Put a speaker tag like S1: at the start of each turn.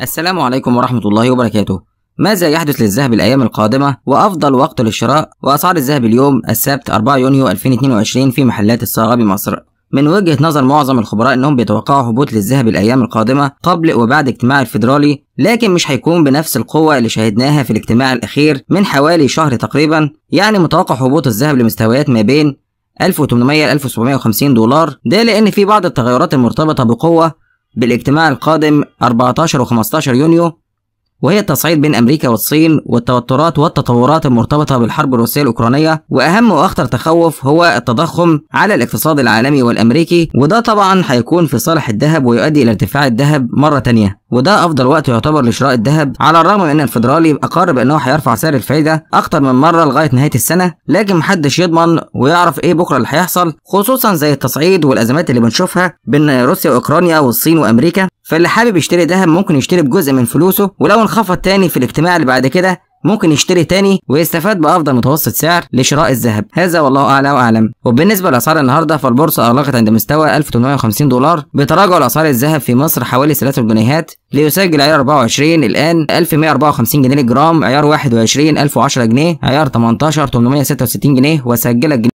S1: السلام عليكم ورحمة الله وبركاته ماذا يحدث للذهب الأيام القادمة وأفضل وقت للشراء وأسعار الذهب اليوم السبت 4 يونيو 2022 في محلات الصاغة بمصر من وجهة نظر معظم الخبراء أنهم بيتوقعوا هبوط للذهب الأيام القادمة قبل وبعد اجتماع الفيدرالي لكن مش هيكون بنفس القوة اللي شاهدناها في الاجتماع الأخير من حوالي شهر تقريبا يعني متوقع هبوط الذهب لمستويات ما بين 1800 ل 1750 دولار ده لأن في بعض التغيرات المرتبطة بقوة بالاجتماع القادم 14 و15 يونيو وهي التصعيد بين أمريكا والصين والتوترات والتطورات المرتبطة بالحرب الروسية الأوكرانية وأهم وأخطر تخوف هو التضخم على الاقتصاد العالمي والأمريكي وده طبعا هيكون في صالح الذهب ويؤدي إلى ارتفاع الذهب مرة تانية وده افضل وقت يعتبر لشراء الذهب على الرغم من ان الفدرالي اقر بانه هيرفع سعر الفايده اكتر من مره لغايه نهايه السنه لكن محدش يضمن ويعرف ايه بكره اللي هيحصل خصوصا زي التصعيد والازمات اللي بنشوفها بين روسيا واوكرانيا والصين وامريكا فاللي حابب يشتري ذهب ممكن يشتري بجزء من فلوسه ولو انخفض تاني في الاجتماع اللي بعد كده ممكن يشتري تاني ويستفاد بافضل متوسط سعر لشراء الذهب هذا والله اعلى واعلم وبالنسبه لاسعار النهارده فالبورصه اغلقت عند مستوى 1850 دولار بتراجع لاسعار الذهب في مصر حوالي 3 جنيهات ليسجل عيار 24 الان 1154 جنيه للجرام عيار 21 1010 جنيه عيار 18 866 جنيه وسجلت